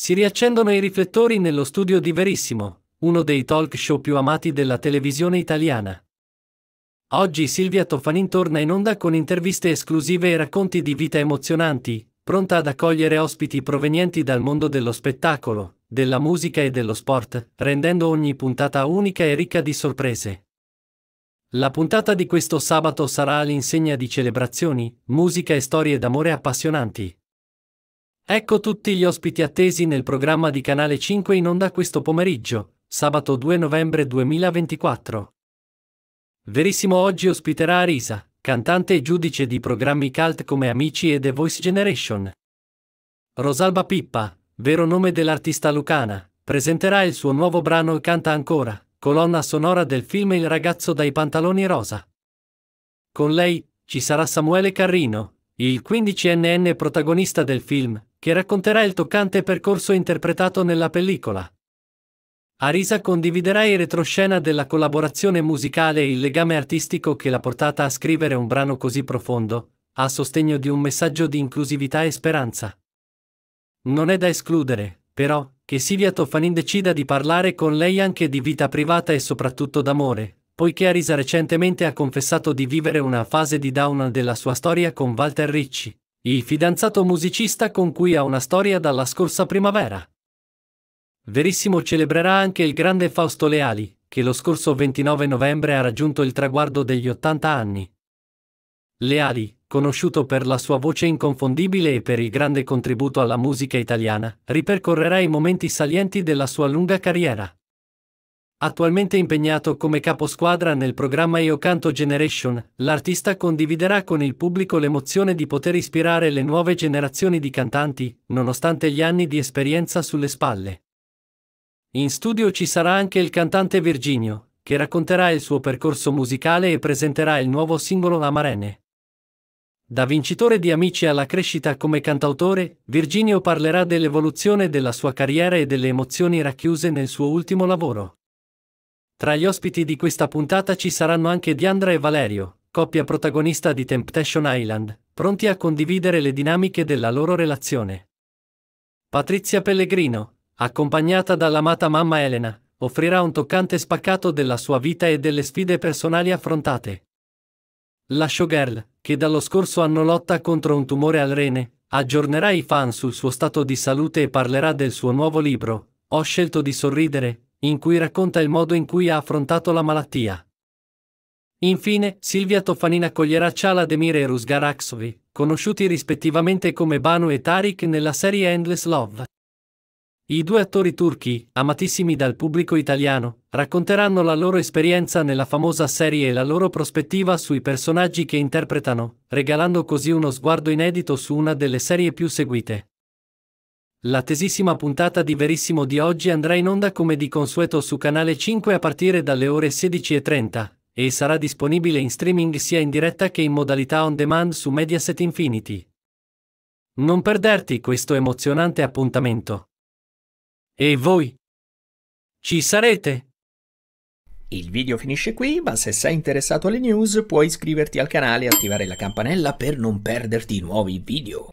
Si riaccendono i riflettori nello studio di Verissimo, uno dei talk show più amati della televisione italiana. Oggi Silvia Toffanin torna in onda con interviste esclusive e racconti di vita emozionanti, pronta ad accogliere ospiti provenienti dal mondo dello spettacolo, della musica e dello sport, rendendo ogni puntata unica e ricca di sorprese. La puntata di questo sabato sarà all'insegna di celebrazioni, musica e storie d'amore appassionanti. Ecco tutti gli ospiti attesi nel programma di Canale 5 in onda questo pomeriggio, sabato 2 novembre 2024. Verissimo oggi ospiterà Arisa, cantante e giudice di programmi cult come Amici e The Voice Generation. Rosalba Pippa, vero nome dell'artista lucana, presenterà il suo nuovo brano Canta ancora, colonna sonora del film Il ragazzo dai pantaloni rosa. Con lei ci sarà Samuele Carrino, il 15enne protagonista del film, che racconterà il toccante percorso interpretato nella pellicola. Arisa condividerà in retroscena della collaborazione musicale e il legame artistico che l'ha portata a scrivere un brano così profondo, a sostegno di un messaggio di inclusività e speranza. Non è da escludere, però, che Silvia Toffanin decida di parlare con lei anche di vita privata e soprattutto d'amore, poiché Arisa recentemente ha confessato di vivere una fase di down della sua storia con Walter Ricci. Il fidanzato musicista con cui ha una storia dalla scorsa primavera. Verissimo celebrerà anche il grande Fausto Leali, che lo scorso 29 novembre ha raggiunto il traguardo degli 80 anni. Leali, conosciuto per la sua voce inconfondibile e per il grande contributo alla musica italiana, ripercorrerà i momenti salienti della sua lunga carriera. Attualmente impegnato come caposquadra nel programma Io Canto Generation, l'artista condividerà con il pubblico l'emozione di poter ispirare le nuove generazioni di cantanti, nonostante gli anni di esperienza sulle spalle. In studio ci sarà anche il cantante Virginio, che racconterà il suo percorso musicale e presenterà il nuovo singolo Amarene. Da vincitore di Amici alla crescita come cantautore, Virginio parlerà dell'evoluzione della sua carriera e delle emozioni racchiuse nel suo ultimo lavoro. Tra gli ospiti di questa puntata ci saranno anche Diandra e Valerio, coppia protagonista di Temptation Island, pronti a condividere le dinamiche della loro relazione. Patrizia Pellegrino, accompagnata dall'amata mamma Elena, offrirà un toccante spaccato della sua vita e delle sfide personali affrontate. La showgirl, che dallo scorso anno lotta contro un tumore al rene, aggiornerà i fan sul suo stato di salute e parlerà del suo nuovo libro, Ho scelto di sorridere, in cui racconta il modo in cui ha affrontato la malattia. Infine, Silvia Toffanin accoglierà Ciala Demir e Rusgar Aksovi, conosciuti rispettivamente come Banu e Tariq nella serie Endless Love. I due attori turchi, amatissimi dal pubblico italiano, racconteranno la loro esperienza nella famosa serie e la loro prospettiva sui personaggi che interpretano, regalando così uno sguardo inedito su una delle serie più seguite. La tesissima puntata di Verissimo di oggi andrà in onda come di consueto su Canale 5 a partire dalle ore 16.30 e sarà disponibile in streaming sia in diretta che in modalità on demand su Mediaset Infinity. Non perderti questo emozionante appuntamento. E voi? Ci sarete? Il video finisce qui, ma se sei interessato alle news puoi iscriverti al canale e attivare la campanella per non perderti nuovi video.